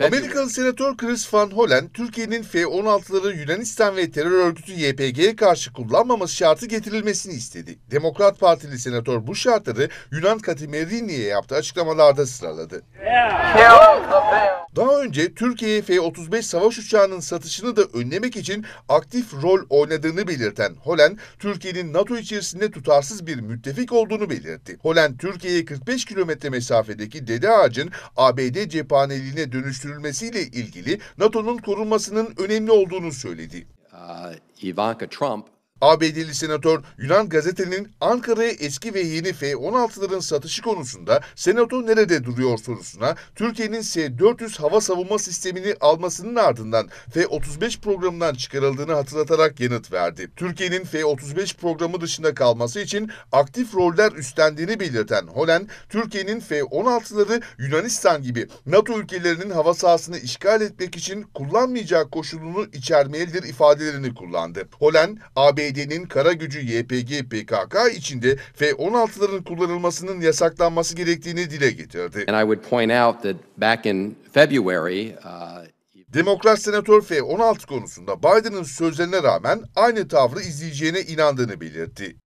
Amerikalı Senatör Chris Van Hollen, Türkiye'nin F-16'ları Yunanistan ve terör örgütü YPG'ye karşı kullanmaması şartı getirilmesini istedi. Demokrat Partili Senatör bu şartları Yunan Katimerini'ye yaptığı açıklamalarda sıraladı. Yeah önce Türkiye F-35 savaş uçağının satışını da önlemek için aktif rol oynadığını belirten Holen, Türkiye'nin NATO içerisinde tutarsız bir müttefik olduğunu belirtti. Holen, Türkiye'ye 45 kilometre mesafedeki Dede Ağacın ABD cephaneliğine dönüştürülmesiyle ilgili NATO'nun korunmasının önemli olduğunu söyledi. Uh, Ivanka Trump ABD'li senatör Yunan gazetenin Ankara'ya eski ve yeni F-16'ların satışı konusunda senato nerede duruyor sorusuna Türkiye'nin S-400 hava savunma sistemini almasının ardından F-35 programından çıkarıldığını hatırlatarak yanıt verdi. Türkiye'nin F-35 programı dışında kalması için aktif roller üstlendiğini belirten Holen, Türkiye'nin F-16'ları Yunanistan gibi NATO ülkelerinin hava sahasını işgal etmek için kullanmayacağı koşulunu içermelidir ifadelerini kullandı. Holen, ABD PYD'nin kara gücü YPG PKK içinde F-16'ların kullanılmasının yasaklanması gerektiğini dile getirdi. And I would point out that back in February uh... Demokrat senatör F-16 konusunda Biden'ın sözlerine rağmen aynı tavrı izleyeceğine inandığını belirtti.